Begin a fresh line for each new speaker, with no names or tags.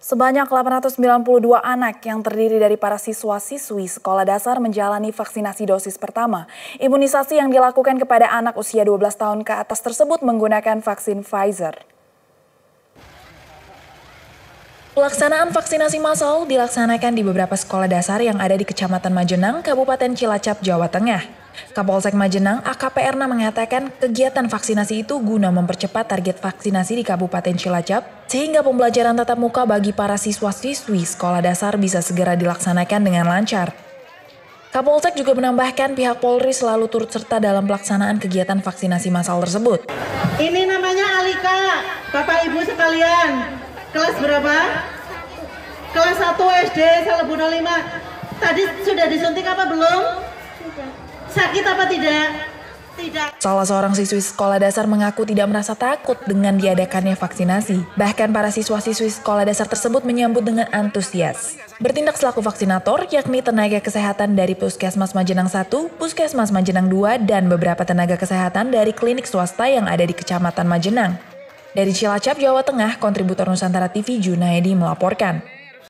Sebanyak 892 anak yang terdiri dari para siswa-siswi sekolah dasar menjalani vaksinasi dosis pertama. Imunisasi yang dilakukan kepada anak usia 12 tahun ke atas tersebut menggunakan vaksin Pfizer. Pelaksanaan vaksinasi massal dilaksanakan di beberapa sekolah dasar yang ada di Kecamatan Majenang, Kabupaten Cilacap, Jawa Tengah. Kapolsek Majenang AKP Erna mengatakan kegiatan vaksinasi itu guna mempercepat target vaksinasi di Kabupaten Cilacap sehingga pembelajaran tatap muka bagi para siswa-siswi sekolah dasar bisa segera dilaksanakan dengan lancar. Kapolsek juga menambahkan pihak Polri selalu turut serta dalam pelaksanaan kegiatan vaksinasi massal tersebut. Ini namanya Alika, Bapak Ibu sekalian. Kelas berapa?
Kelas 1 SD Salebuna Tadi sudah disuntik apa belum? sakit
apa tidak? Salah seorang siswi sekolah dasar mengaku tidak merasa takut dengan diadakannya vaksinasi. Bahkan para siswa-siswi sekolah dasar tersebut menyambut dengan antusias. Bertindak selaku vaksinator, yakni tenaga kesehatan dari Puskesmas Majenang 1, Puskesmas Majenang 2, dan beberapa tenaga kesehatan dari klinik swasta yang ada di Kecamatan Majenang. Dari Cilacap, Jawa Tengah, kontributor Nusantara TV Junaidi melaporkan.